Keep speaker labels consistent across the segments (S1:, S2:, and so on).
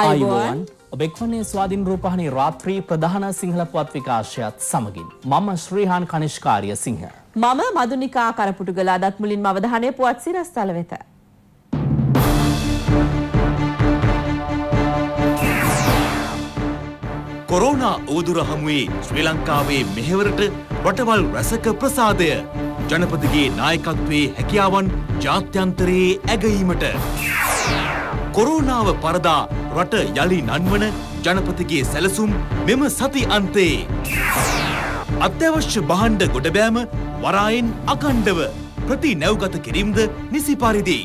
S1: අයිබෝන්
S2: ඔබෙක්වන්නේ ස්වාධීන් රූපහණි රාත්‍රී ප්‍රධාන සිංහල පුවත් විකාශයත් සමගින්. මම ශ්‍රීහාන් කනිෂ්කාරිය සිංහ.
S3: මම මදුනිකා කරපුටුගල අදත් මුලින්ම අවධානය පුවත් සිරස්තල වෙත.
S4: කොරෝනා ඕදුර හමුවේ ශ්‍රී ලංකාවේ මෙහෙවරට රටවල් රැසක ප්‍රසාදය ජනපතිගේ නායකත්වයේ හැකියාවන් ජාත්‍යන්තරයේ ඇගීමට. කොරෝනාව පරදා රට යළි නන්වන ජනපතිගේ සැලසුම් මෙම සති අන්තේ. අත්‍යවශ්‍ය බහණ්ඩ ගොඩබෑම වරායෙන් අකණ්ඩව ප්‍රති නැව්ගත කිරීම්ද නිසි පරිදි.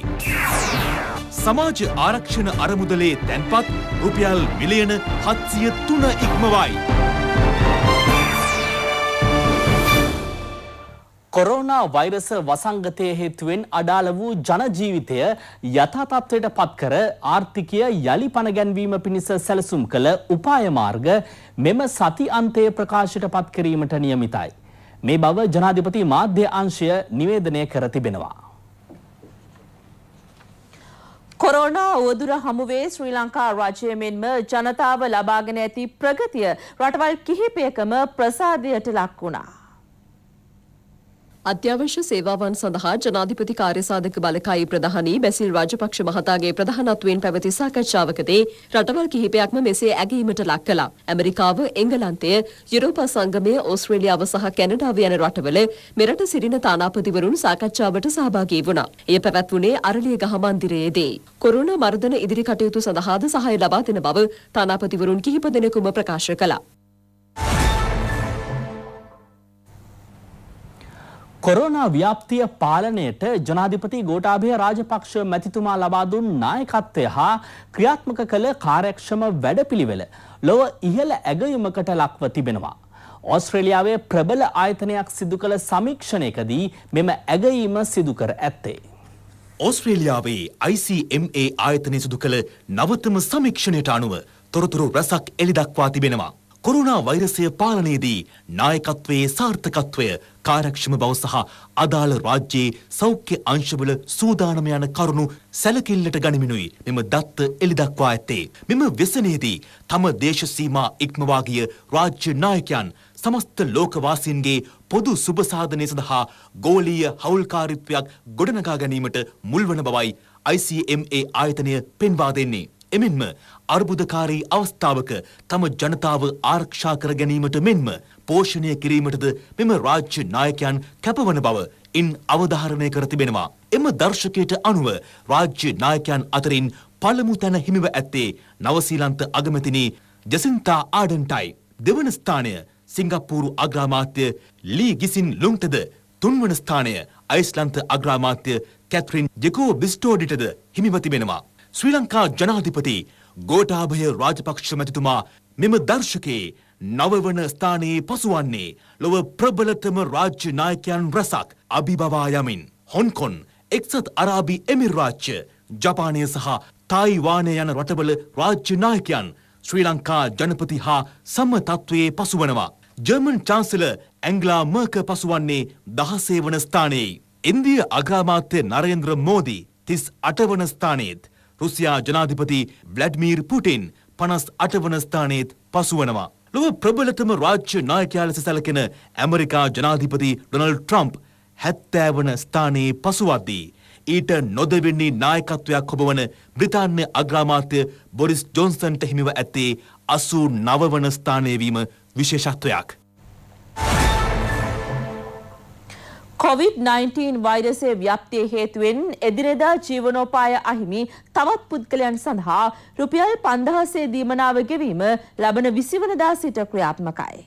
S4: සමාජ ආරක්ෂණ අරමුදලේ තැන්පත් රුපියල් මිලියන හත්සිය තුන ඉක්මවයි. කොරෝනා වෛරස
S2: වසංගතය හේතුවෙන් අඩාල වූ ජනජීවිතය යථාතත්වයට පත්කර ආර්ථිකය යළි පණගැන්වීම පිණිස සැලසුම් කළ උපායමාර්ග මෙම සති අන්තය ප්‍රකාශයට පත්කිරීමට නියමිතයි. මේ බව ජනාධිපති මාධ්‍ය අංශය නිවේදනය කර තිබෙනවා.
S3: කොරෝනා වදුර හමුවේ ශ්‍රී ලංකා රජය මෙන්ම ජනතාව ලබාගෙන ඇති ප්‍රගතිය රටවල්
S1: කිහිපයකම ප්‍රසාදයට ලක් වුණා. අත්‍යවශ්‍ය සේවාවන් සඳහා ජනාධිපති කාර්යසාධක බලකායේ ප්‍රධානී බැසිල් රාජපක්ෂ මහතාගේ ප්‍රධානත්වයෙන් පැවති සාකච්ඡාවකදී රටවල් කිහිපයක්ම මෙසේ ඇගීමට ලක් කළා. ඇමරිකාව, එංගලන්තය, යුරෝපා සංගමය, ඕස්ට්‍රේලියාව සහ කැනඩාව යන රටවල මෙරට සිටින තානාපතිවරුන් සාකච්ඡාවට සහභාගී වුණා. එය පැවැත්වුණේ අරලියගහ මන්දිරයේදී. කොරෝනා මර්ධන ඉදිරි කටයුතු සඳහාද සහාය ලබා දෙන බව තානාපතිවරුන් කිහිප දෙනෙකුම ප්‍රකාශ කළා.
S2: කොරෝනා ව්‍යාප්තිය පාලනයට ජනාධිපති ගෝඨාභය රාජපක්ෂ මැතිතුමා ලබා දුන් නායකත්වය හා ක්‍රියාත්මක කළ කාර්යක්ෂම වැඩපිළිවෙල ලොව ඉහළ ඇගයීමකට ලක්ව තිබෙනවා. ඕස්ට්‍රේලියාවේ ප්‍රබල ආයතනයක් සිදු කළ සමීක්ෂණයකදී මෙම
S4: ඇගයීම සිදු කර ඇත්තේ. ඕස්ට්‍රේලියාවේ ICMA ආයතනය සිදු කළ නවතම සමීක්ෂණයට අනුව තොරතුරු රසක් එළි දක්වා තිබෙනවා. කොරුණා වෛරසය පාලනයේදී නායකත්වයේ සාර්ථකත්වය කාර්යක්ෂම බව සහ අදාළ රාජ්‍යයේ සෞඛ්‍ය අංශවල සූදානම යන කරුණු සැලකිල්ලට ගනිමිනුයි මෙම දත්ත එළි දක්වා ඇත්තේ. මෙම වෙසනයේදී තම දේශ සීමා ඉක්මවා ගිය රාජ්‍ය නායකයන් සමස්ත ලෝකවාසීන්ගේ පොදු සුබ සාධනය සඳහා ගෝලීය හවුල්කාරීත්වයක් ගොඩනගා ගැනීමට මුල්වන බවයි ICMA ආයතනය පෙන්වා දෙන්නේ. එමෙන්ම අර්බුදකාරී අවස්ථාවක තම ජනතාව ආරක්ෂා කර ගැනීමට මෙන්ම පෝෂණය කිරීමටද මෙම රාජ්‍ය නායකයන් කැපවන බව ඉන් අවධාරණය කර තිබෙනවා. එම දර්ශකයට අනුව රාජ්‍ය නායකයන් අතරින් පළමු තැන හිමිව ඇත්තේ නවසීලන්ත අගමැතිනි ජසින්තා ආඩන්ටයි. දෙවන ස්ථානය සිංගප්පූරු අග්‍රාමාත්‍ය ලී ගිසින් ලුන්ටද තුන්වන ස්ථානය අයිස්ලන්ත අග්‍රාමාත්‍ය කැත්රින් ජෙකෝ බිස්ටෝඩිටද හිමිව තිබෙනවා. ශ්‍රී ලංකා ජනාධිපති ගෝඨාභය රාජපක්ෂ මැතිතුමා මෙම දර්ශකයේ නවවන ස්ථානයේ පසුවන්නේ ලොව ප්‍රබලතම රාජ්‍ය නායකයන් රැසක් අභිබවා යමින් හොන්කොන් එක්සත් අරාබි එමිර් රාජ්‍ය ජපානය සහ තායිවානය යන රටවල රාජ්‍ය නායකයන් ශ්‍රී ලංකා ජනපති හා සම තත්ත්වයේ පසුවනවා. ජර්මන් චාන්සල ඇංගලා මර්ක පසුවන්නේ දහසේ වන ස්ථානයේ. ඉන්දිය අග්‍රාමාත්‍ය නරේන්ද්‍ර මෝදී තිස් අටවන ස්ථානයේත් රුසියා ජනාධිපති බ්ලැඩ්මීර් පුටින් පනස් අටවන ස්ථානයේත් පසුවනවා. ලොව ප්‍රබලතම රාජ්‍ය නායකයා ලෙස සැලකෙන ඇමරිකා ජනාධිපති ඩොනල්ඩ් ට්‍රම්ප් හැත්තෑවන ස්ථානයේ පසුවද්දී. ඊට නොදවෙන්නේ නායකත්වයක් හොබවන බ්‍රිතාන්‍ය අග්‍රාමාත්‍ය බොරිස් ජොන්සන්ට හිමිව ඇත්තේ අසූ නවවන ස්ථානයවීම විශේෂත්වයක්.
S3: කොවිD-19 වෛරසය ව්‍යප්තිය හේතුවෙන් එදිනෙදා ජීවනෝපාය අහිමි තවත් පුද්ගලයන් සඳහා රුපියල් 5000 දීමනාව ගෙවීම ලබන 20 වෙනිදා සිට ක්‍රියාත්මකයි.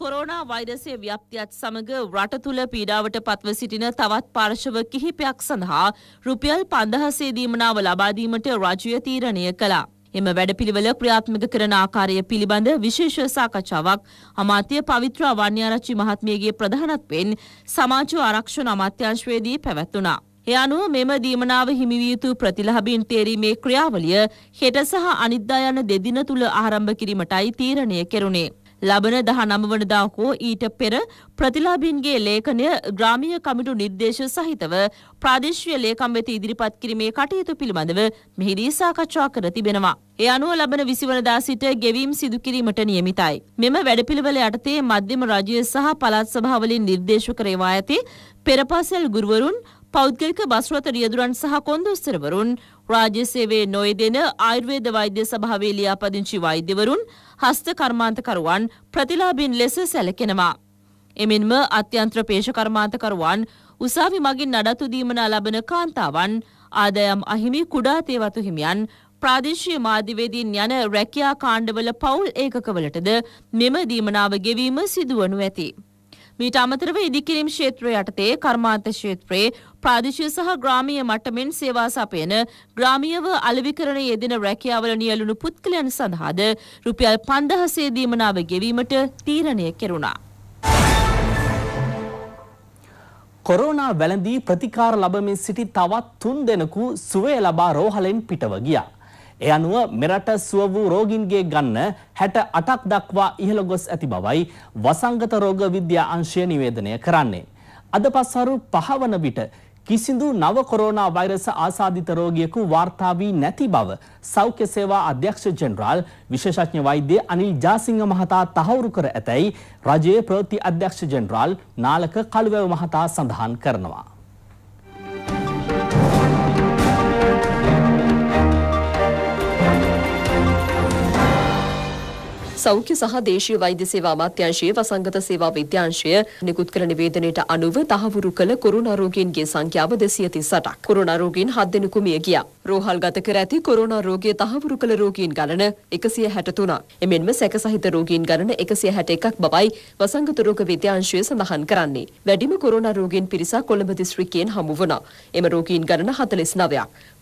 S3: කොරෝනා වෛරසය ව්‍යප්තියත් සමග රට තුළ පීඩාවට පත්ව සිටින තවත් පාර්ශව කිහිපයක් සඳහා රුපියල් 5000 දීමනාව ලබා දීමට රජය තීරණය කළා. එම වැඩපිළිවෙල ක්‍රියාත්මක කරන ආකාරය පිළිබඳ විශේෂ සාකච්ඡාවක් අමාත්‍ය පවිත්‍ර අවන්‍යාරච්චි මහත්මියගේ ප්‍රධානත්වයෙන් සමාජ ආරක්ෂණ අමාත්‍යාංශවේදී පැවැත්වුණා. ඒ අනුව මෙම දීමනාව හිමිවිය යුතු ප්‍රතිලාභීන් තේරීමේ ක්‍රියාවලිය හෙට සහ අනිද්දා යන දෙදින තුල ආරම්භ කිරීමටයි තීරණය කෙරුණේ. ලබන 19 වනදා හෝ ඊට පෙර ප්‍රතිලාභීන්ගේ ලේඛනය ග්‍රාමීය කමිටු නිර්දේශ සහිතව ප්‍රාදේශීය ලේකම් වෙත ඉදිරිපත් කිරීමේ කටයුතු පිළිබඳව මෙහිදී සාකච්ඡා කර තිබෙනවා. ඒ අනුව ලබන 20 වනදා සිට ගෙවීම් සිදු කිරීමට නියමිතයි. මෙම වැඩපිළිවෙල යටතේ මධ්‍යම රාජ්‍ය සහ පළාත් සභාවලින් නිර්දේශ කර ඒවා ඇති පෙරපාසල් ගුරුවරුන් පෞද්ගලික බස්රත රියදුරන් සහ කොන්දොස්තරවරුන් රාජ්‍ය සේවයේ නොයදෙන ආයුර්වේද වෛද්‍ය සභාවේ ලියාපදිංචි වෛද්‍යවරුන් හස්ත කර්මාන්තකරුවන් ප්‍රතිලාභින් ලෙස සැලකෙනවා. එමෙන්ම අත්‍යන්ත්‍ර පේශ කර්මාන්තකරුවන් උසාවි මගින් නඩත්තු දීමනා ලබන කාන්තාවන් ආදායම් අහිමි කුඩා තේවතු හිමියන් ප්‍රාදේශීය මාධ්‍යවේදීන් යන රැකියා කාණ්ඩවල පවුල් ඒකකවලටද මෙම දීමනාව ගෙවීම සිදුවනු ඇති. මීට අමතරව ඉදිකිරීම් ක්ෂේත්‍රය යටතේ කර්මාන්ත ක්ෂේත්‍රයේ ප්‍රාදේශීය සහ ග්‍රාමීය මට්ටමින් සේවා සපයන ග්‍රාමීයව අලෙවිකරණයේ යෙදෙන රැකියාවල නියැලුණු පුද්ගලයන් සඳහාද රුපියල් 5000 දීමනාව ගෙවීමට තීරණය කෙරුණා.
S2: කොරෝනා වැළඳී ප්‍රතිකාර ලබමින් සිටි තවත් තුන් දෙනෙකු සුවය ලබා රෝහලෙන් පිටව ගියා. ඒ අනුව මෙරට සුව වූ රෝගීන්ගේ ගන්න 68ක් දක්වා ඉහළ ගොස් ඇති බවයි වසංගත රෝග විද්‍යා අංශය නිවේදනය කරන්නේ. අද පස්වරු පහවන විට කිසිදු නව කොරෝනා වෛරස ආසාදිත රෝගියෙකු වාර්තා වී නැති බව සෞඛ්‍ය සේවා අධ්‍යක්ෂ ජෙනරාල් විශේෂඥ වෛද්‍ය අනිල් ජාසිංහ මහතා තහවුරු කර ඇතැයි රජයේ ප්‍රවෘත්ති අධ්‍යක්ෂ ජෙනරාල් නාලක කළුවැව මහතා සඳහන් කරනවා.
S1: සෞඛ්‍ය සහ දේශීය වෛද්‍ය සේවා අමාත්‍යාංශයේ වසංගත සේවා විද්‍යාංශය නිකුත් කළ නිවේදනයට අනුව තහවුරු කළ කොරෝනා රෝගීන්ගේ සංඛ්‍යාව 238ක්. කොරෝනා රෝගීන් 7 දෙනෙකු මිය ගියා. රෝහල් ගත කර ඇති කොරෝනා රෝගී තහවුරු කළ රෝගීන් ගණන 163ක්. එමෙන්ම සැක සහිත රෝගීන් ගණන 161ක් බවයි වසංගත රෝග විද්‍යාංශය සඳහන් කරන්නේ. වැඩිම කොරෝනා රෝගීන් පිරිසක් කොළඹ දිස්ත්‍රික්කයෙන් හමු වුණා. එම රෝගීන් ගණන 49ක්.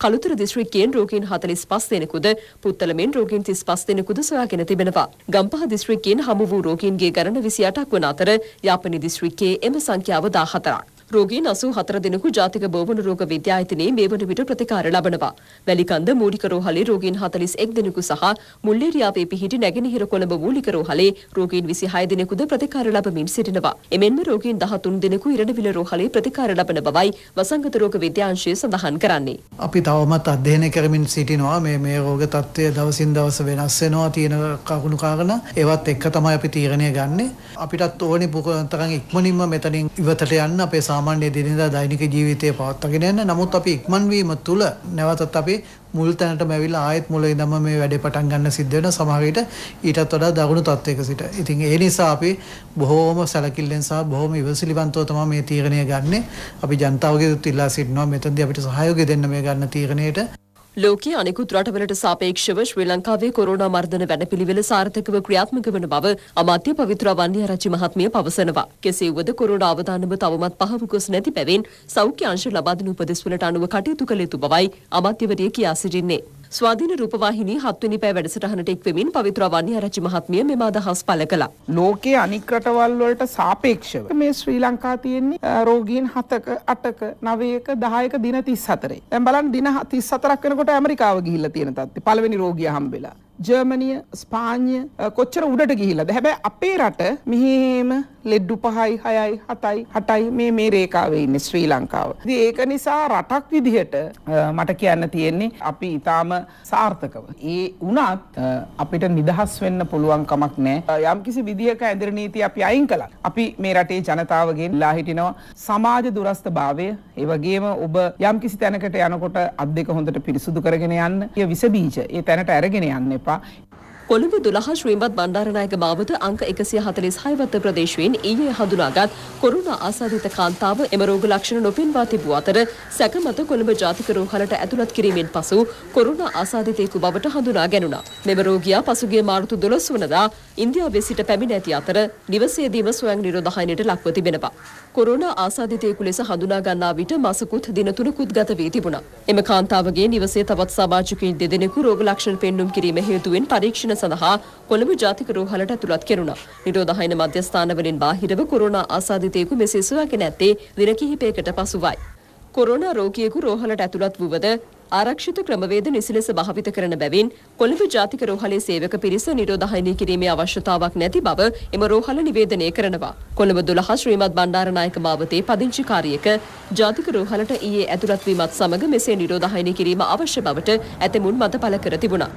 S1: කළුතර දිස්ත්‍රික්කයෙන් රෝගීන් 45 දෙනෙකුද පුත්තලමින් රෝගීන් 35 දෙනෙකුද සොයාගෙන තිබෙනවා. ගම්පහ දිස්ත්‍රික්කයෙන් හමු වූ රෝගීන්ගේ ගණන 28ක් වන අතර යාපනය දිස්ත්‍රික්කයේ එම සංඛ්‍යාව 14ක්. රෝගීන් 84 දෙනෙකු ජාතික බෝවන රෝග විද්‍යායතනයේ මේ වන විට ප්‍රතිකාර ලබනවා. වැලිකන්ද මූලික රෝහලේ රෝගීන් 41 දෙනෙකු සහ මුල්ලේරියාවේ පිහිටි නැගෙනහිර කොළඹ මූලික රෝහලේ රෝගීන් 26 දෙනෙකුද ප්‍රතිකාර ලබමින් සිටිනවා. එමෙන්ම රෝගීන් 13 දෙනෙකු ඉරණවිල රෝහලේ ප්‍රතිකාර ලබන බවයි වසංගත රෝග විද්‍යාංශය සඳහන් කරන්නේ.
S4: අපි තවමත් අධ්‍යයනය කරමින් සිටිනවා මේ මේ රෝග තත්ත්වය දවසින් දවස වෙනස් වෙනවා තියෙන කරුණු කාරණා ඒවත් එක්ක තමයි අපි තීරණය ගන්නෙ. අපිටත් ඕනේ පුකතරන් ඉක්මනින්ම මෙතනින් ඉවතට යන්න අපේ සාමාන්‍ය දෙනදා දෛනික ජීවිතය පවත්වගෙන යන්න නමුත් අපි ඉක්මන්වීම තුළ නැවතත් අපි මුල් තැනට මැවිල් ආයත් මුල ඉදම මේ වැඩේ පටන් ගන්න සිද්ධ වෙන සමහරවිට ඊටත් වඩා දගුණු තත්වයක සිට. ඉතින් ඒ නිසා අපි බොහෝම සැලකිල්ලෙන් සහ බොහෝම ඉවසිලිවන්තව තමයි මේ තීරණය ගන්නෙ. අපි ජනතාවගේ ඉල්ලා සිටිනවා මෙතනදී අපිට සහයෝගය දෙන්න මේ ගන්න තීරණයට.
S1: ලෝකයේ අනෙකුත් රටවලට සාපේක්ෂව ශ්‍රී ලංකාවේ කොරෝනා මර්ධන වැඩපිළිවෙල සාර්ථකව ක්‍රියාත්මක වන බව අමාත්‍ය පවිත්‍ර වන්නියරච්චි මහත්මිය පවසනවා. කෙසේ වුවද කොරෝනා අවදානම තවමත් පහව ගොස් නැති බැවින් සෞඛ්‍ය අංශ ලබා දෙන උපදෙස් වලට අනුව කටයුතු කළ යුතු බවයි අමාත්‍යවරිය කියා සිටින්නේ. ස්වාධීන රූපවාහිනී හත්වෙනි පැය වැඩසටහනට එක්වෙමින් පවිත්‍ර වන්‍යාරච්චි මහත්මිය මෙම අදහස් පළ කළා.
S3: ලෝකයේ අනික් රටවල් වලට සාපේක්ෂව මේ ශ්‍රී ලංකා තියෙන්නේ රෝගීන් 7ක 8ක 9ක 10ක දින 34. දැන් බලන්න දින 34ක් වෙනකොට ඇමරිකාව ගිහිල්ලා තියෙන තත්ත්වය. පළවෙනි රෝගියා හම්බෙලා. ජර්මනිය ස්පාඤ්ඤ කොච්චර උඩට ගිහිල්ලාද හැබැයි අපේ රට මෙහෙම ලෙඩ්ඩු පහයි හයයි හතයි හටයි මේ මේ රේකාවේ ඉන්න ශ්‍රී ලංකාව. ති ඒක නිසා රටක් විදිහට මට කියන්න තියෙන්නේ අපි ඉතාම සාර්ථකව. ඒ වනත් අපිට නිදහස් වෙන්න පුළුවන් කමක් නෑ යම් කිසි විදිහක ඇදිර නීති අපි අයින් කලා. අපි මේ රටේ ජනතාවගෙන් ලා හිටිනවා සමාජ දුරස්ථ භාවය ඒවගේම ඔබ යම් කිසි තැනකට යනකොට අත් දෙක හොඳට පිරිසුදු කරගෙන යන්න ය විසබීජ ඒ තැනට ඇරගෙන යන්න එපා
S1: කොළඹ දුළහ ශ්‍රීමත් බණ්ඩාරනායක මාවත අංක 146 වත ප්‍රදේශයෙන් ඊයේ හඳුනාගත් කොරුණා ආසාදිත කාන්තාව එම රෝග ලක්ෂණ නොපෙන්වා තිබූ අතර සැකමත කොළඹ ජාතික රෝහලට ඇතුළත් කිරීමෙන් පසු කොරුණා ආසාදිතයෙකු බවට හඳුනා ගැනුණා. මෙම රෝගියා පසුගිය මාර්තු 12 වනදා ඉන්දියාවේ සිට පැමිණ ඇති අතර නිවසේදීම ස්වයං නිරෝධහයනයට ලක්ව තිබෙනවා. කොරුණා ආසාදිතයෙකු ලෙස හඳුනා ගන්නා විට මාසකුත් දින තුනකුත් ගත වී තිබුණා. එම කාන්තාවගේ නිවසේ තවත් සමාජිකයින් දෙදෙනෙකු රෝග ලක්ෂණ පෙන්눔 කිරීම හේතුවෙන් පරීක්ෂණ සඳහා කොළඹ ජාතික රෝහලට ඇතුළත් කෙරුණා. නිරෝධායන මධ්‍යස්ථානවලින් බාහිරව කොරෝනා ආසාදිතයෙකු මෙසේ සුවගෙන ඇත්තේ දින කිහිපයකට පසුවයි. කොරෝනා රෝගියෙකු රෝහලට ඇතුළත් වුවද ආරක්ෂිත ක්‍රමවේද නිසි ලෙස භාවිත කරන බැවින් කොළඹ ජාතික රෝහලේ සේවක පිරිස නිරෝධායනය කිරීමේ අවශ්‍යතාවක් නැති බව එම රෝහල නිවේදනය කරනවා. කොළඹ 12 ශ්‍රීමත් බණ්ඩාරනායක මාවතේ පදිංචිකාරියක ජාතික රෝහලට ඊයේ ඇතුළත් වීමත් සමග මෙසේ නිරෝධායනය කිරීම අවශ්‍ය බවට ඇතමුන් මත පළ කර තිබුණා.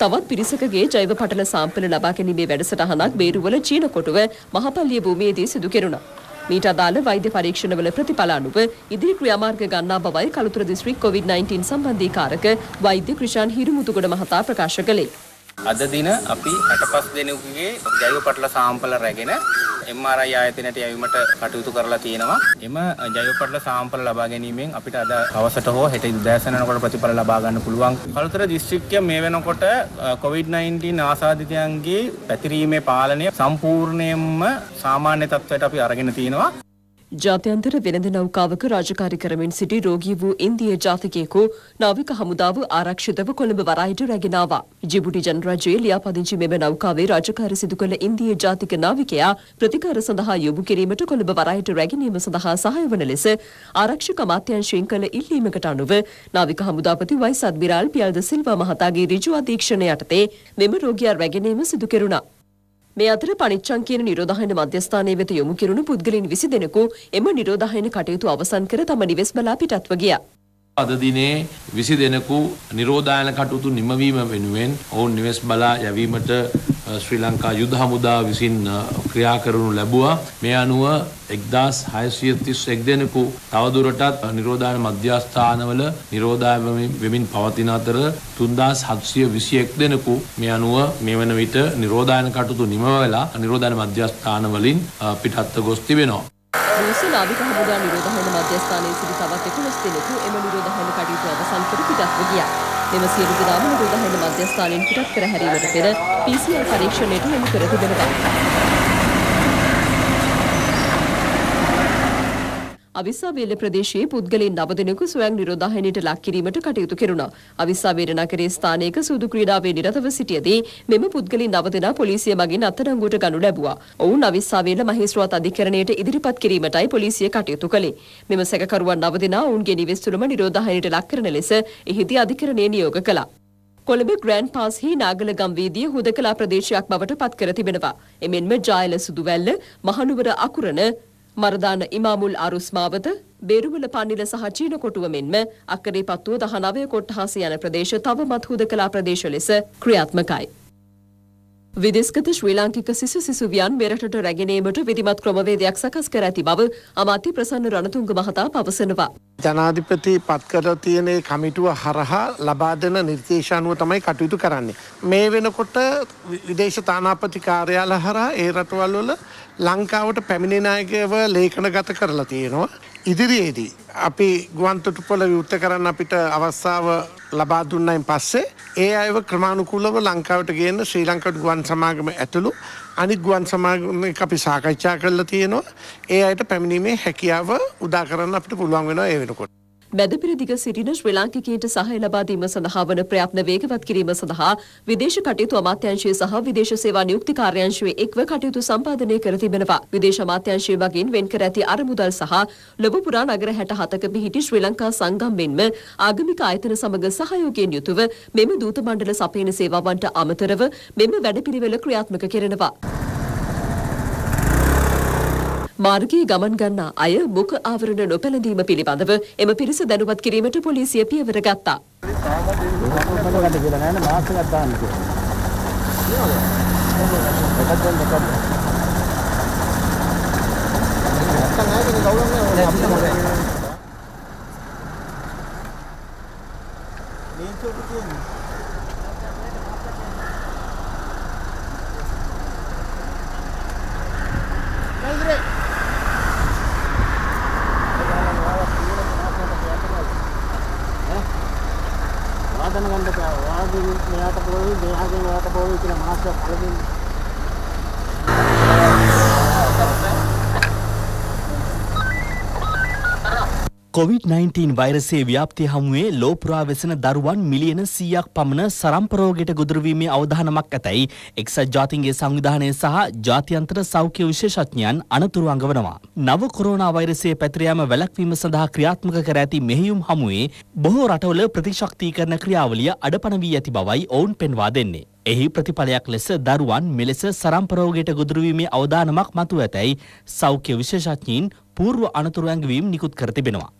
S1: තවත් පිරිසකගේ ජෛව පටල සාම්පල ලබා ගැනීමේ වැඩසටහනක් බේරුවල චීන කොටුව මහපල්ලිය භූමියේදී සිදු කෙරුණා. මීට අදාළ වෛද්‍ය පරීක්ෂණවල ප්‍රතිඵල අනුව ඉදිරි ක්‍රියාමාර්ග ගන්නා බවයි කලුතර දිස්ත්‍රික් COVID-19 සම්බන්ධී කාරක වෛද්‍ය ක්‍රිෂාන් හිරුමුතුගොඩ මහතා ප්‍රකාශ කළේ.
S2: අද දින අපි 65 දෙනෙකුගේ ජෛව පටල සාම්පල රැගෙන MRI ආයතනයට යැවීමට කටයුතු කරලා තියෙනවා. එම ජෛවපටල සාම්පල ලබා ගැනීමෙන් අපිට අද අවසට හෝ හෙට ඉදෑසන යනකොට ප්‍රතිඵල ලබා ගන්න පුළුවන්. කලුතර දිස්ත්‍රික්කය මේ වෙනකොට COVID-19 ආසාදිතයන්ගේ පැතිරීමේ පාලනය සම්පූර්ණයෙන්ම සාමාන්‍ය තත්ත්වයට අපි අරගෙන තියෙනවා.
S1: ජාත්‍යන්තර වෙළඳ නෞකාවක රාජකාරි කරමින් සිටි රෝගී වූ ඉන්දිය ජාතිකයෙකු නාවික හමුදාව ආරක්ෂිතව කොළඹ වරායට රැගෙන ආවා. ජිබුටි ජනරජයේ ලියාපදිංචි මෙම නෞකාවේ රාජකාරි සිදු කළ ඉන්දිය ජාතික නාවිකයා ප්‍රතිකාර සඳහා යොමු කිරීමට කොළඹ වරායට රැගෙනීම සඳහා සහාය වන ලෙස ආරක්ෂක අමාත්‍යංශයෙන් කළ ඉල්ලීමකට අනුව නාවික හමුදාපති වයිස් අද්මිරාල් පියල්ද සිල්වා මහතාගේ ඍජු අධීක්ෂණ යටතේ මෙම රෝගියා රැගෙනීම සිදු කෙරුණා. මේ අතර පනිච්චං කියන නිරෝධායන මධ්‍යස්ථානය වෙත යොමු කෙරුණු පුද්ගලින් විසි දෙනෙකු එම නිරෝධායන කටයුතු අවසන් කර තම නිවෙස් බලා පිටත්ව ගියා.
S4: අද දිනේ විසි දෙනෙකු නිරෝධායන කටයුතු නිමවීම වෙනුවෙන් ඔවුන් නිවෙස් බලා යැවීමට ශ්‍රී ලංකා යුද හමුදා විසින් ක්‍රියා කරනු ලැබුවා. මේ අනුව එක්දස් හයසිය තිස් එක් දෙනෙකු තවදුරටත් නිරෝධාන මධ්‍යස්ථානවල නිරෝධායමින් වෙමින් පවතින අතර තුන්දස් හත්සිය විසි එක් දෙනෙකු මේ අනුව මේ වන විට නිරෝධායන කටුතු නිමවෙලා නිරෝධාන මධ්‍යස්ථානවලින් පිටත්ත ගොස් තිබෙනවා.
S1: රුසි නාවික හමුදා නිරෝධායන මධ්‍යස්ථානයේ සිට තවත් එකොළොස් දෙනෙකු එම නිරෝධායන කටයුතු අවසන් කර පිටත්ව ගියා. මෙම සියලු දෙනාම නිරෝධායන මධ්‍යස්ථානයෙන් පිටත් කර හැරීමට පෙර PCR පරීක්ෂණයට යොමු කර තිබෙනවා. අවිස්සාවේල ප්‍රදේශයේ පුද්ගලයන් නව දෙනෙකු ස්වයං නිරෝධායනයට ලක් කිරීමට කටයුතු කෙරුණා. අවිස්සාවේල නගරයේ ස්ථානයක සූදු ක්‍රීඩාවේ නිරතව සිටියදී මෙම පුද්ගලයන් නව දෙනා පොලිසිය මගින් අත්අඩංගුවට ගනු ලැබුවා. ඔවුන් අවිස්සාවේල මහේස්ත්‍රාත් අධිකරණයට ඉදිරිපත් කිරීමටයි පොලිසිය කටයුතු කළේ. මෙම සැකකරුවන් නව දෙනා ඔවුන්ගේ නිවෙස් තුළම නිරෝධායනයට ලක් කරන ලෙස එහිදී අධිකරණය නියෝග කළා. කොළඹ ග්‍රෑන් පාස්හි නාගල ගම්වේදිය හුදකලා ප්‍රදේශයක් බවට පත් කර තිබෙනවා. එමෙන්ම ජායල සුදුවැල්ල, මහනුවර අකුරණ, මරදාන ඉමාමුල් අරුස් මාවත, බේරුවල පන්නිල සහ චීන කොටුව මෙන්ම අක්කරේ පත්තුව 19 කොට්ටහස යන ප්‍රදේශ තවමත් හුදකලා ප්‍රදේශ ලෙස ක්‍රියාත්මකයි. විදෙස්ගත ශ්‍රී ලාංකික සිසු සිසුවියන් මෙරටට රැගෙනීමට විධිමත් ක්‍රමවේදයක් සකස් කර ඇති බව අමාත්‍ය ප්‍රසන්න රණතුංග මහතා පවසනවා.
S4: ජනාධිපති පත්කර තියෙන කමිටුව හරහා ලබා දෙන නිර්දේශ අනුව තමයි කටයුතු කරන්නේ. මේ වෙනකොට විදේශ තානාපති කාර්යාල හරහා ඒ රටවල් වල ලංකාවට පැමිණෙන අයව ලේඛනගත කරලා තියෙනවා. ඉදිරියේදී අපි ගුවන්තොටුපොළ විවෘත කරන්න අපිට අවස්ථාව ලබා දුන්නයින් පස්සේ ඒ අයව ක්‍රමාණුකූලව ලංකාවට ගේන්න ශ්‍රී ලංකට ගුවන් සමාගම ඇතුළු අනිත් ගුවන් සමාගම අපි සාකච්ඡා කරලා තියෙනවා ඒ අයට පැමිණීමේ හැකියාව උදා කරන්න අපිට පුළුවන් වෙනවා ඒ වෙනකොට
S1: මැදපෙර දිග සිටින ශ්‍රී ලාංකිකයන්ට සහාය ලබා දීම සඳහා වන ප්‍රයත්න වේගවත් කිරීම සඳහා විදේශ කටයුතු අමාත්‍යාංශය සහ විදේශ සේවා නියුක්ති කාර්යාංශයේ එක්ව කටයුතු සම්පාදනය කර තිබෙනවා. විදේශ අමාත්‍යාංශය වගින් වෙන් කර ඇති අරමුදල් සහ ලොබ පුරා නගර 67ක පිහිටි ශ්‍රී ලංකා සංගම් මෙන්ම ආගමික ආයතන සමග සහයෝගයෙන් යුතුව මෙම දූත මණ්ඩල සපයන සේවාවන්ට අමතරව මෙම වැඩපිළිවෙල ක්‍රියාත්මක කරනවා. මාර්ගයේ ගමන් ගන්නා අය මුඛ ආවරණ නොපැළඳීම පිළිබඳව එම පිරිස දැනුවත් කිරීමට පොලිසිය පියවර ගත්තා. මේක
S3: තියෙන්නේ Andre. මෙයාට පොළොවේ මෙයාගෙන් ඔයාට පොළොවේ කියලා මාසයක් පළවෙනි
S2: කොවිD-19 වෛරසේ ව්‍යාප්තිය හමුවේ ලෝපුරා වෙසෙන දරුවන් මිලියන 100ක් පමණ සරම්පරෝගයට ගොදුරුවීමේ අවධානමක් ඇතැයි එක්සත් ජාතීන්ගේ සංවිධානය සහ ජාත්‍යන්තර සෞඛ්‍ය විශේෂඥයන් අනතුරු අඟවනවා. නව කොරෝනා වෛරසයේ පැතිර යාම වැළැක්වීම සඳහා ක්‍රියාත්මක කර ඇති මෙහෙයුම් හමුවේ බොහෝ රටවල ප්‍රතිශක්තිකරණ ක්‍රියාවලිය අඩපණ වී ඇති බවයි ඔවුන් පෙන්වා දෙන්නේ. එහි ප්‍රතිඵලයක් ලෙස දරුවන් මෙලෙස සරම්පරෝගයට ගොදුරුවීමේ අවධානමක් මතුව ඇතැයි සෞඛ්‍ය විශේෂඥීන් පූර්ව අනතුරු ඇඟවීම් නිකුත් කර තිබෙනවා.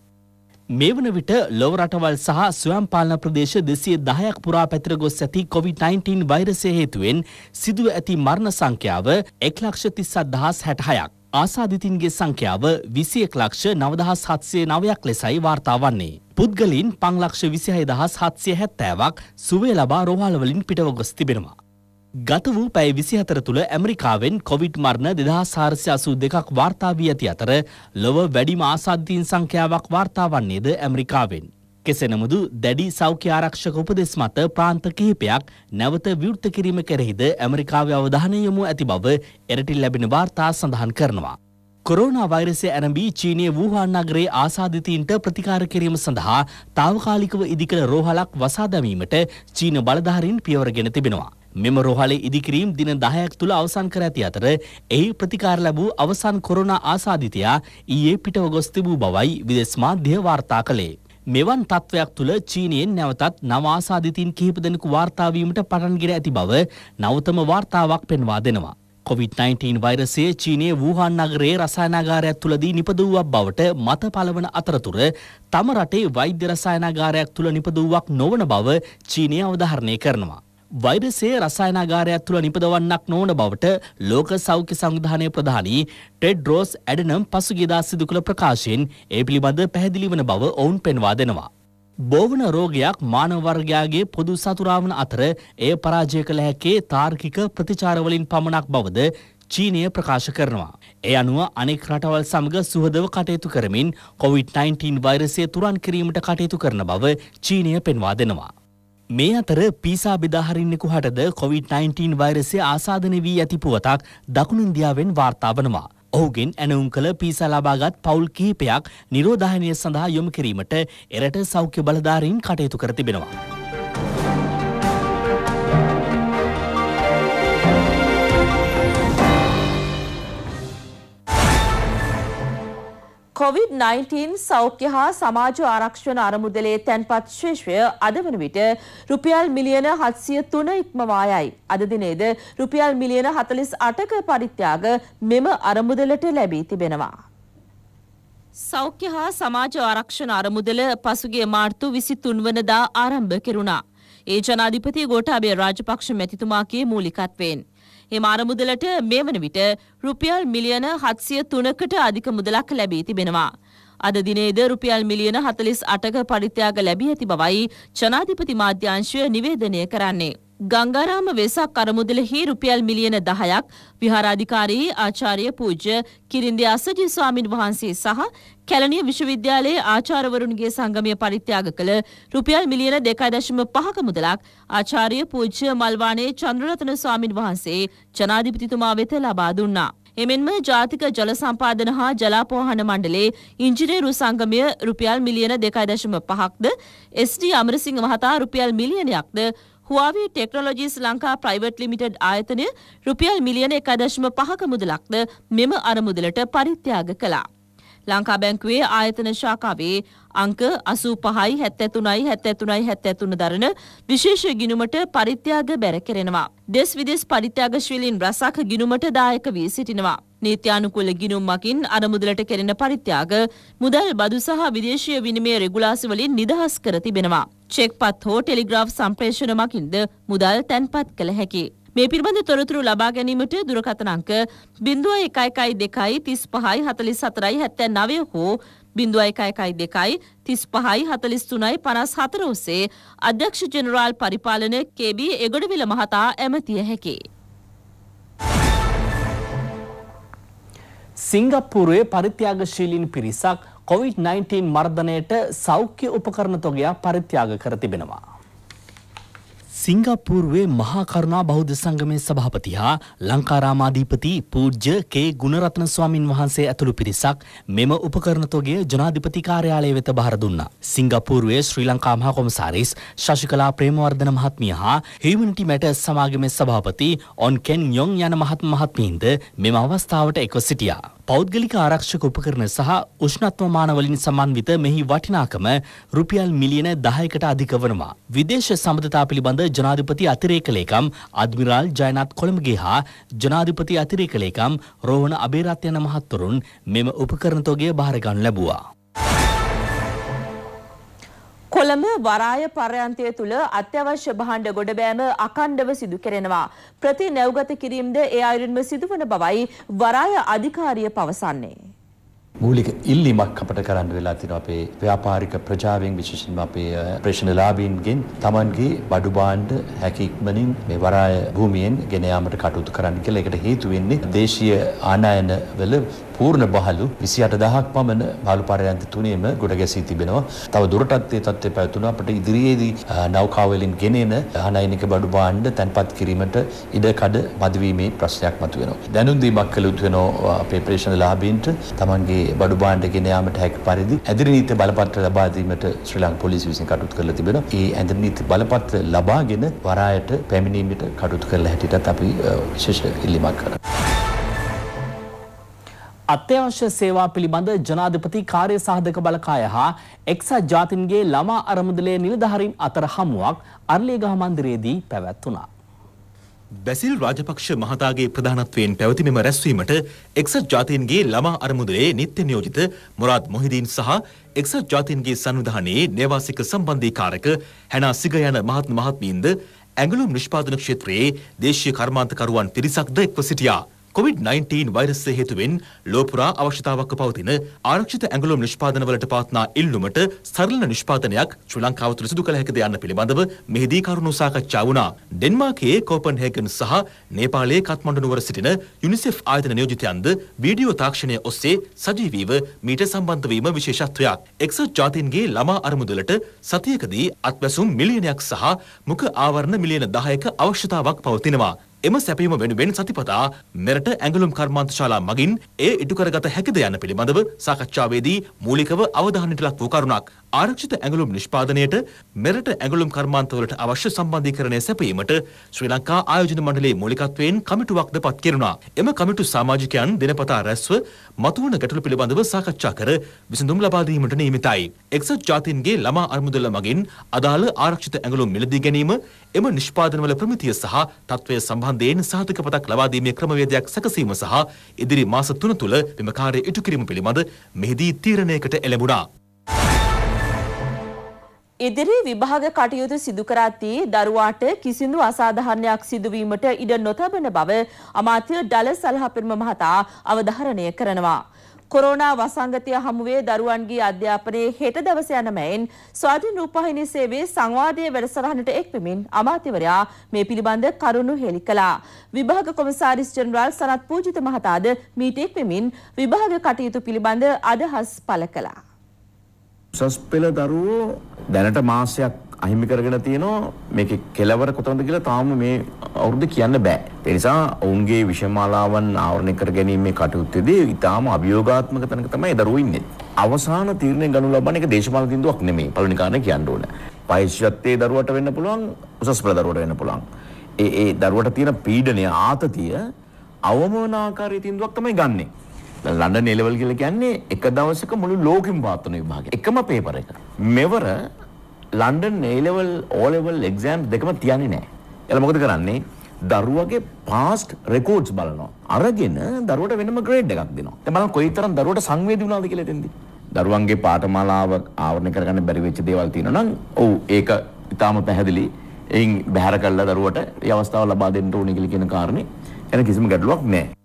S2: මේ වන විට ලොව රටවල් සහ ස්වයම් පාලන ප්‍රදේශ දෙසිය දහයක් පුරා පැතිර ගොස් ඇති කොවිD-19 වෛරසය හේතුවෙන් සිදුව ඇති මරණ සංඛ්‍යාව එක් ලක්ෂ තිස්සත් දහස් හැටහයක්. ආසාධිතින්ගේ සංඛ්‍යාව විසියෙක් ලක්ෂ නවදහස් හත්සේ නවයක් ලෙසයි වාර්තා වන්නේ. පුද්ගලින් පංලක්ෂ විසිහය දහස් හත්සය හැත්තෑවක් සුවේ ලබා රෝහලවලින් පිටව ගොස් තිබෙනවා. ගත වූ පැය විසිහතර තුළ ඇමරිකාවෙන් කොවිට් මරණ දෙදහස් හාරසි අසූ දෙකක් වාර්තා වී ඇති අතර ලොව වැඩිම ආසාධීන් සංඛ්‍යාවක් වාර්තා වන්නේද ඇමරිකාවෙන්. කෙසෙනමුදු දැඩි සෞඛ්‍ය ආරක්ෂක උපදෙස් මත ප්‍රාන්ත කිහිපයක් නැවත විවෘත කිරීම කෙරෙහිද ඇමරිකාවේ අවධානය යොමු ඇති බව එරටින් ලැබෙන වාර්තා සඳහන් කරනවා. කොරෝනා වෛරසය ඇරඹී චීනය වූහාන් නගරේ ආසාධිතීන්ට ප්‍රතිකාර කිරීම සඳහා තාවකාලිකව ඉදිකළ රෝහලක් වසා දැමීමට චීන බලධාරීන් පියවර ගෙන තිබෙනවා. මෙම රෝහලේ ඉදිකිරීම් දින 10ක් තුල අවසන් කර ඇති අතර එහි ප්‍රතිකාර ලැබූ අවසන් කොරෝනා ආසාදිතයා ඊයේ පිටව ගොස් තිබූ බවයි විදේශ මාධ්‍ය වාර්තා කළේ. මෙවන් තත්ත්වයක් තුළ චීනයෙන් නැවතත් නවාසාධිතින් කිහිප දෙනෙකු වාර්තාාවීමට පටන්ගෙන ඇති බව නවතම වාර්තාවක් පෙන්වා දෙනවා. COVID-19 වෛරසය චීනයේ වූහන් නගරයේ රසායනාගාරයක් තුළදී නිපදවුවක් බවට මත පලවන අතරතුර තම රටේ වෛද්‍ය රසායනාගාරයක් තුළ නිපදවුවක් නොවන බව චීනය අවධහරණය කරනවා. වෛරසය රසායනාගාරයක් තුළ නිපදවන්නක් නොවන බවට ලෝක සෞඛ්‍ය සංවිධානය ප්‍රධානී ටෙඩ් රෝස් ඇඩනම් පසුගියදා සිදු කළ ප්‍රකාශයෙන් ඒ පිළිබඳ පැහැදිලි වන බව ඔවුන් පෙන්වා දෙනවා. බෝවන රෝගයක් මානව වර්ගයාගේ පොදු සතුරාවන අතර එය පරාජය කළ හැකේ තාර්කික ප්‍රතිචාරවලින් පමණක් බවද චීනය ප්‍රකාශ කරනවා. ඒ අනුව අනෙක් රටවල් සමග සුහදව කටයුතු කරමින් කොවිD-19 වෛරසය තුරන් කිරීමට කටයුතු කරන බව චීනය පෙන්වා දෙනවා. මේ අතර පීසා බෙදාහරින්නෙකු හටද කොවිD-19 වෛරසය ආසාධන වී ඇති පුවතක් දකුණු ඉන්දියාවෙන් වාර්තා වනවා. ඔහුගෙන් ඇනවුම් කළ පීසා ලබාගත් පවුල් කිහිපයක් නිරෝධායනය සඳහා යොමු කිරීමට එරට සෞඛ්‍ය බලධාරීන් කටයුතු කර තිබෙනවා.
S3: කොවිD-19 සෞඛ්‍ය හා සමාජ ආරක්ෂණ අරමුදලේ තැන්පත් ශේෂ්වය අද වන විට රුපියල් මිලියන 703 ඉක්මවා යයි. අද දිනේද රුපියල් මිලියන 48ක පරිත්‍යාග මෙම අරමුදලට ලැබී තිබෙනවා. සෞඛ්‍ය හා සමාජ ආරක්ෂණ අරමුදල පසුගිය මාර්තු 23 වනදා ආරම්භ කෙරුණා. ඒ ජනාධිපති ගෝඨාභය රාජපක්ෂ මැතිතුමාගේ මූලිකත්වයෙන් එම අරමුදලට මේ වන විට රුපියල් මිලියන හත්සිය තුනකට අධික මුදලක් ලැබී තිබෙනවා. අද දිනේද රුපියල් මිලියන හතලිස් අටක පරිත්‍යාග ලැබී ඇති බවයි ජනාධිපති මාධ්‍යංශය නිවේදනය කරන්නේ. ගංගාරාම වෙසක් අරමුදලෙහි රුපියල් මිලියන 10ක් විහාරාධිකාරී ආචාර්ය පූජ්‍ය කිරින්දි අසජි ස්වාමින් වහන්සේ සහ කැලණිය විශ්වවිද්‍යාලයේ ආචාර්යවරුන්ගේ සංගමය පරිත්‍යාග කළ රුපියල් මිලියන 2.5ක මුදලක් ආචාර්ය පූජ්‍ය මල්වානේ චන්ද්‍රරතන ස්වාමින් වහන්සේ ජනාධිපතිතුමා වෙත ලබා දුන්නා. එමෙන්ම ජාතික ජල සම්පාදන හා ජලාපෝහන මණ්ඩලේ ඉංජිනේරු සංගමය රුපියල් මිලියන 2.5ක්ද එස්.ඩී. අමරසිංහ මහතා රුපියල් මිලියනයක්ද Huawei Technologies Lanka private limited ආයතනය රුපියල් මිලියන එකදශම පහක මුදලක්ද මෙම අරමුදලට පරිත්‍යාග කළා. ලංකා බැංකුවේ ආයතන ශාකාවේ අංක අසූ පහයි හැත්තැතුනයි හැත්තැතුනයි හැත්තැතුන දරන විශේෂ ගිනුමට පරිත්‍යාග බැර කෙරෙනවා. දෙස් විදෙස් පරිත්‍යාගශීලින් රසක් ගිනුමට දායක වී සිටිනවා. නීත්‍යානුකුල ගිනුම් මකින් අරමුදලට කෙරෙන පරිත්‍යාග මුදල් බදු සහ විදේශීය විනිමය රෙගුලාසි වලින් නිදහස් කර තිබෙනවා. චෙක්පත් හෝ ටෙලිග්‍රාෆ් සම්ප්‍රේෂණ මකින්ද මුදල් තැන්පත් කළ හැකි. මේ පිළිබඳ තොරතුරු ලබා ගැනීමට දුරකථන අංක 0112 35 44 79 හෝ බිඳුව එකයකයි දෙකයි තිස් පහයි හතලිස් තුනයි පනස් හතර ඔස්සේ අධ්‍යක්ෂ ජනරාල් පරිපාලන කෙබී එගොඩවිල මහතා ඇමතිය හැකේ.
S2: සිංගප්පූරුවේ පරිත්‍යාගශීලීන් පිරිසක් COVID-19 මර්ධනයට සෞඛ්‍ය උපකරණ තොගයක් පරිත්‍යාග කර තිබෙනවා. සිංගප්පූර්වේ මහා කරුණා බෞද්ධ සංගමේ සභාපති හා ලංකාරාමාධිපති පූජ්‍ය කේ ගුණරත්න ස්වාමින් වහන්සේ ඇතුළු පිරිසක් මෙම උපකරණ තොගය ජනාධිපති කාර්යාලය වෙත බාර දුන්නා. සිංගප්පූර්වේ ශ්‍රී ලංකා මහා කොමසාරිස් ශශිකලා ප්‍රේමවර්ධන මහත්මිය හා හියුමනිටි මැටර්ස් සමාගමේ සභාපති ඔන්කෙන් යොන් යන මහත් මහත්මීන්ද මෙම අවස්ථාවට එක්ව සිටියා. පෞද්ගලික ආරක්ෂක උපකරණ සහ උෂ්ණත්ව මානවලින් සමන්විත මෙහි වටිනාකම රුපියල් මිලියන 10කට අධික වනවා. විදේශ සම්බන්ධතා පිළිබඳ ජනාධිපති අතිරේක ලේකම් අද්මිරාල් ජයනාත් කොළඹගේ හා ජනාධිපති අතිරේක ලේකම් රෝහණ අබේරත්න මහත්වරුන් මෙම උපකරණ තොගය බාර ගන්න ලැබුවා.
S3: කොළඹ වරාය පර්යන්තය තුළ අත්‍යවශ්‍ය භාණ්ඩ ගොඩබෑම අකණ්ඩව සිදු කෙරෙනවා. ප්‍රති නැව්ගත කිරීම්ද ඒ අයුරින්ම සිදුවන බවයි වරාය අධිකාරිය පවසන්නේ.
S4: මූලික ඉල්ලීමක් අපට කරන්න වෙලා තියෙනවා අපේ ව්‍යාපාරික ප්‍රජාවෙන් විශේෂයෙන්ම අපේ ප්‍රශ්නලාභීන්ගෙන් Tamanගේ බඩු භාණ්ඩ හැකි ඉක්මනින් මේ වරාය භූමියෙන් ගෙන යාමට කටයුතු කරන්න කියලා. ඒකට හේතු වෙන්නේ දේශීය ආනයන වල පූර්ණ බහලු 28000ක් පමණ බාලු පරයන්ත තුනේම ගොඩ ගැසී තිබෙනවා. තව දුරටත් ඒ තත්ත්වය පැවතුණා. අපට ඉදිරියේදී නෞකාවලින් ගෙනෙන ආනයනික බඩු භාණ්ඩ තැන්පත් කිරීමට ඉඩ කඩ මදිවීමේ ප්‍රශ්නයක් මතුවෙනවා. දැනුම් දීමක් කළ යුතු වෙනවා අපේ ප්‍රේෂණලාභීන්ට තමන්ගේ බඩු භාණ්ඩ ගෙන යාමට හැකි පරිදි ඇදිරි නීති බලපත්‍ර ලබා දීමට ශ්‍රී ලංකා පොලිසිය විසින් කටයුතු කරලා තිබෙනවා. ඒ ඇදිරි නීති බලපත්‍ර ලබාගෙන වරායට පැමිණීමට කටයුතු කරලා හැටියටත් අපි විශේෂ ඉල්ලීමක් කරනවා.
S2: අත්‍යවශ්‍ය සේවා පිළිබඳ ජනාධිපති කාර්ය සාධක බලකාය හා එක්සත් ජාතින්ගේ ළමා අරමුදලේ නිලධාරීන් අතර හමුවක් අරලියගහ මන්දිරයේදී
S4: පැවැත්වුණා. බැසිල් රාජපක්ෂ මහතාගේ ප්‍රධානත්වයෙන් පැවති මෙම රැස්වීමට එක්සත් ජාතීන්ගේ ළමා අරමුදලේ නිත්‍ය නියෝජිත මොරාත් මොහිදීන් සහ එක්සත් ජාතීන්ගේ සංවිධානයේ නේවාසික සම්බන්ධීකාරක හැනා සිග යන මහත් මහත්මීන්ද ඇඟලුම් නිෂ්පාදන ක්ෂේත්‍රයේ දේශීය කර්මාන්තකරුවන් පිරිසක්ද එක්ව සිටියා. කොවිD-19 වෛරසය හේතුවෙන් ලෝපුරා අවශ්‍යතාවක් පවතින ආරක්ෂිත ඇඟලුම් නිෂ්පාදනවලට පවත්නා ඉල්ලුමට සරල නිෂ්පාදනයක් ශ්‍රී ලංකාව තුළ සිදු කළ හැකිද යන්න පිළිබඳව මෙහිදී කරුණු සාකච්ඡා වුණා. ඩෙන්මාර්කයේ කෝපන්හේගන් සහ නේපාලයේ කත්මණ්ඩු නුවර සිටින යුනිසෙෆ් ආයතන නියෝජිතයන්ද වීඩියෝ තාක්ෂණය ඔස්සේ සජීවීව මීට සම්බන්ධ වීම විශේෂත්වයක්. එක්සත් ජාතීන්ගේ ළමා අරමුදලට සතියකදී අත්වැසුම් මිලියනයක් සහ මුඛ ආවරණ මිලියන 10ක අවශ්‍යතාවක් පවතිනවා. එම සැපීම වෙනුවෙන් සතිපතා මෙරට ඇඟලුම් කර්මාන්ත ශාලා මගින් ඒ ඉටුකරගත හැකිද යන පිළිබඳව සාකච්ඡාවේදී මූලිකව අවධානයට ලක් වූ කරුණක්. ආරක්ෂිත ඇඟලුම් නිෂ්පාදනයට මෙරට ඇඟලුම් කර්මාන්තවලට අවශ්‍ය සම්බන්ධීකරණය සැපීමට ශ්‍රී ලංකා ආයෝජන මණ්ඩලයේ මූලිකත්වයෙන් කමිටුවක්ද පත් කෙරුණා. එම කමිටු සමාජිකයන් දිනපතා රැස්ව මතුවන ගැටලු පිළිබඳව සාකච්ඡා කර විසඳුම් ලබා දීමට නියමිතයි. එක්සත් ජාතීන්ගේ ළමා අර්මුදල මගින් අදාළ ආරක්ෂිත ඇඟලුම් මිලදී ගැනීම එම නිෂ්පාදනවල ප්‍රමිතිය සහ තත්ත්වය සම්බන්ධයෙන් සාධක පතක් ලබා දීමේ ක්‍රමවේදයක් සැකසීම සහ ඉදිරි මාස තුන තුළ මෙම කාර්ය ඉටු කිරීම පිළිබඳ මෙහිදී තීරණයකට එළඹුණා.
S3: ඉදිරි විභාග කටයුතු සිදු කරද්දී දරුවාට කිසිදු අසාධාරණයක් සිදුවීමට ඉඩ නොතබන බව අමාත්‍ය ඩල සලහපිරම මහතා අවධාරණය කරනවා. කොරෝනා වසංගතය හමුවේ දරුවන්ගේ අධ්‍යාපනයේ හෙට දවස යන මෙයින් ස්වාධීන රූපවාහිනී සේවයේ සංවාදයේ වැඩසටහනට එක්වෙමින් අමාත්‍යවරයා මේ පිළිබඳ කරුණු හෙළි කළා. විභාග කොමසාරිස් ජෙනරාල් සනත් පූජිත මහතාද මීට එක්වෙමින් විභාග කටයුතු පිළිබඳ අදහස් පළ කළා.
S4: උසස් පෙළ දරුවෝ දැනට මාසයක් අහිමි කරගෙන තියෙනවා මේක කෙලවර කොතනද කියලා තාම මේ අවුරුද්ද කියන්න බෑ. ඒ නිසා ඔවුන්ගේ විෂයමාලාවන් ආවරණය කර ගැනීමේ කටයුත්තේදී ඊටාම අභියෝගාත්මක තැනක තමයි දරුවෝ ඉන්නේ. අවසාන තීරණය ගනු ලබන එක දේශපාලන තීන්දුවක් නෙමෙයි. පළවෙනි කාරණේ කියන්න ඕන. වයස්යත්තේ දරුවට වෙන්න පුළුවන්, උසස් පෙළ දරුවට වෙන්න පුළුවන්. ඒ ඒ දරුවට තියෙන පීඩනය ආතතිය අවම වන ආකාරයේ තීන්දුවක් තමයි ගන්නේ. ලන්ඩන් එලවල් කියලා කියන්නේ එක දවසක මුළු ලෝකෙම පාත්වන විභාගය. එකම පේපර් එක. මෙවර ලන්ඩන් එලවල් ඕලෙවල් එක්සෑම් දෙකම තියන්නේ නැහැ. එළ මොකද කරන්නේ? දරුවගේ පාස්ට් රෙකෝඩ්ස් බලනවා. අරගෙන දරුවට වෙනම ග්‍රේඩ් එකක් දෙනවා. දැන් බලන්න කොයිතරම් දරුවට සංවේදී වුණාද කියලා එතෙන්දී. දරුවන්ගේ පාඨමාලාව ආවරණය කරගන්න බැරි වෙච්ච දේවල් තියෙනවා නම් ඔව් ඒක ඊටාම පැහැදිලි. එයින් බැහැර කළා දරුවට ඒ අවස්ථාව ලබා දෙන්න ඕනේ කියලා කියන කාරණේ එන කිසිම ගැටලුවක් නැහැ.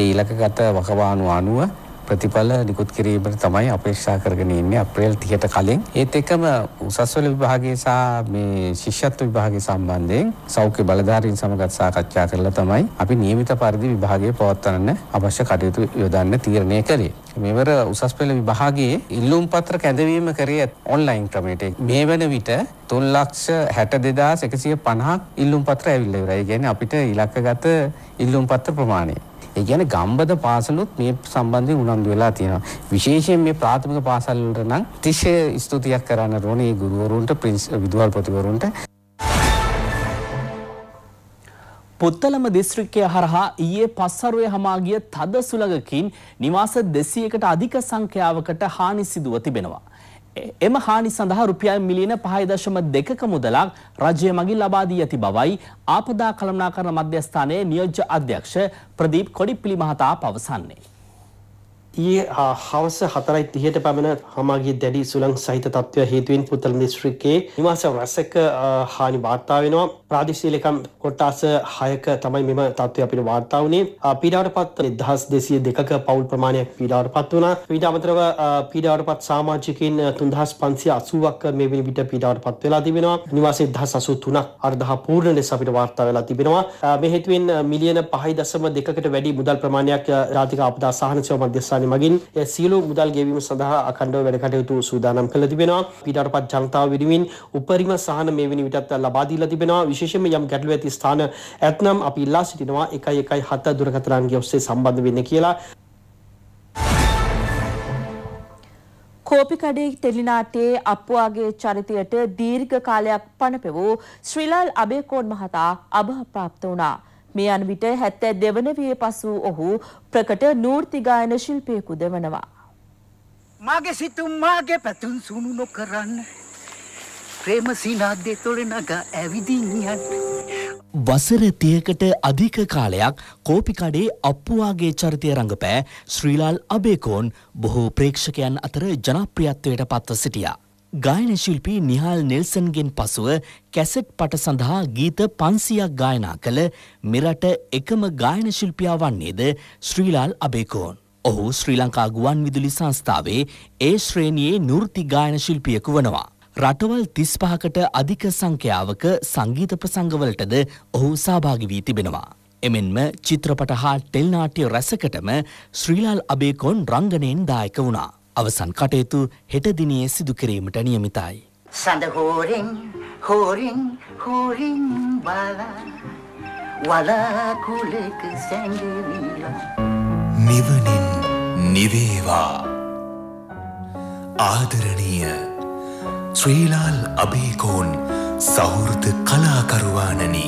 S2: ඒ ඉලකගත වකවානු අනුව ප්‍රතිඵල නිකුත් කිරීමට තමයි අපේක්ෂා කරගෙන ඉන්නේ අප්‍රේල් 30ට කලින්. ඒත් එකම උසස්වල විභාගයේ සහ මේ ශිෂ්‍යත්ව විභාගයේ සම්බන්ධයෙන් සෞඛ්‍ය බලධාරීන් සමගත් සාකච්ඡා කරලා තමයි අපි නියමිත පරිදි විභාගයේ පවත්වන්න අවශ්‍ය කටයුතු යොදන්න තීරණය කළේ. මෙවර උසස් පෙළ විභාගයේ ඉල්ලුම් පත්‍ර කැඳවීම කරේ ඔන්ලයින් ක්‍රමයට. මේ වන විට 362150ක් ඉල්ලුම් පත්‍ර ඇවිල්ලා ඉවරයි. ඒ කියන්නේ අපිට ඉලක්කගත ඉල්ලුම් පත්‍ර ප්‍රමාණය ඒ කියන්නේ ගම්බද පාසලුත් මේ සම්බන්ධයෙන් උනන්දු වෙලා තියෙනවා. විශේෂයෙන් මේ ප්‍රාථමික පාසල් වලට නම් තිශය ස්තුතියක් කරන්න ඕනේ මේ ගුරුවරුන්ට ප්‍රින්ස් විදුහල්පතිවරුන්ට. පුත්තලම දිස්ත්‍රික්කය හරහා ඊයේ පස්සරුවේ හමාගිය තද සුළඟකින් නිවාස 200කට අධික සංඛ්‍යාවකට හානි සිදුව තිබෙනවා. එම හානි සඳහා රුපියල් මිලියන 5.2ක මුදලක් රජය මගින් ලබා දී ඇති බවයි ආපදා කළමනාකරණ මධ්‍යස්ථානයේ නියෝජ්‍ය අධ්‍යක්ෂ ප්‍රදීප් කොඩිප්පිලි මහතා පවසන්නේ. ඊයේ හවස 4:30ට පමණ හමාගේ දැඩි සුළං සහිත තත්ත්වය හේතුවෙන් පුතල දිස්ත්‍රික්කයේ නිවාස රැසක හානි වාර්තා වෙනවා. ප්‍රාදේශීයලකම් කොට්ටාස 6ක තමයි මෙම තත්ත්වය අපිට වාර්තා වුණේ. පීඩාවටපත් 1202ක පවුල් ප්‍රමාණයක් පීඩාවටපත් වුණා. ඊට අමතරව පීඩාවටපත් සමාජිකයින් 3580ක් මේ වෙනි විට පීඩාවටපත් වෙලා තිබෙනවා. නිවාසයේ 1083ක් අර්ධහ පූර්ණ ලෙස අපිට වාර්තා වෙලා තිබෙනවා. මේ හේතුවෙන් මිලියන 5.2කට වැඩි මුදල් ප්‍රමාණයක් රාජික අපදා සහන සේවා මධ්‍යස්ථානයේ සංවිධානය මගින් සියලු මුදල් ගෙවීම සඳහා අඛණ්ඩව වැඩ කටයුතු සූදානම් කළ තිබෙනවා. ඊටපත් ජනතාව වෙනුවෙන් උපරිම සහන මේ වෙනි විටත් ලබා දීලා තිබෙනවා. විශේෂයෙන්ම යම් ගැටලු ඇති ස්ථාන ඇතනම් අපි ඉල්ලා සිටිනවා 117 දුරකථනන්ගේ ඔස්සේ සම්බන්ධ වෙන්න කියලා.
S3: කෝපිකඩේ ටෙලිනාටයේ අප්පුවාගේ චරිතයට දීර්ඝ කාලයක් පණපෙවූ ශ්‍රීලාල් අබේකෝන් මහතා අභාප්‍රාප්ත වුණා. මේ අනුව විට 72 වන වියේ පසු ඔහු ප්‍රකට නූර්ති ගායන ශිල්පියෙකුද වනවා.
S2: මාගේ සිතුම් මාගේ පැතුම් සුණු නොකරන්න ප්‍රේම සිනාද්දේ තොල නගා ඇවිදින් යන්න. වසර 30කට අධික කාලයක් කෝපිකඩේ අප්පුවාගේ චරිතය රඟපෑ ශ්‍රීලාල් අබේකෝන් බොහෝ ප්‍රේක්ෂකයන් අතර ජනප්‍රියත්වයට පත්ව සිටියා. ගායන ශිල්පී නිහාල් නෙල්සන්ගෙන් පසුව කැසට් පට සඳහා ගීත 500ක් ගායනා කළ මෙරට එකම ගායන ශිල්පියා වන්නේද ශ්‍රීලාල් අබේකෝන්. ඔහු ශ්‍රී ලංකා ගුවන් විදුලි සංස්ථාවේ ඒ ශ්‍රේණියේ නෘති ගායන ශිල්පියෙකු වනවා. රටවල් 35කට අධික සංඛ්‍යාවක සංගීත ප්‍රසංගවලටද ඔහු සහභාගී වී තිබෙනවා. එමෙන්ම චිත්‍රපට හා ටෙල්නාට්‍ය රැසකටම ශ්‍රීලාල් අබේකෝන් රංගනයෙන් දායක වුණා. අවසන් කටයුතු හෙට දිනේ සිදු කිරීමට නියමිතයි.
S3: සඳ හෝරෙන් හෝරෙන් හෝරෙන් බලා වලාකුලෙක සැඟවිලා
S4: නිවනින් නිවේවා ආදරණීය ශ්‍රීලාල් අබේකෝන් සෞෘද කලාකරුවානනි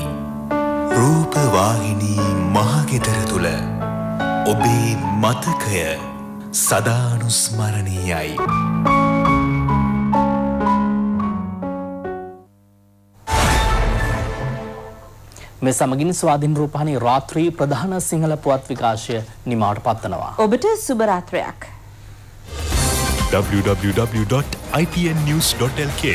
S4: රූපවාහිනී මහගෙදර තුළ ඔබේ මතකය සදානුස්මරණීයයි.
S2: මේ සමගින් ස්වාධීන් රූපහානි රාත්‍රී ප්‍රධාන සිංහල පුවත් විකාශය
S4: නිමාවට පත්වනවා.
S3: ඔබට සුබ රාත්‍රයක්.
S4: www.ipnnews.lk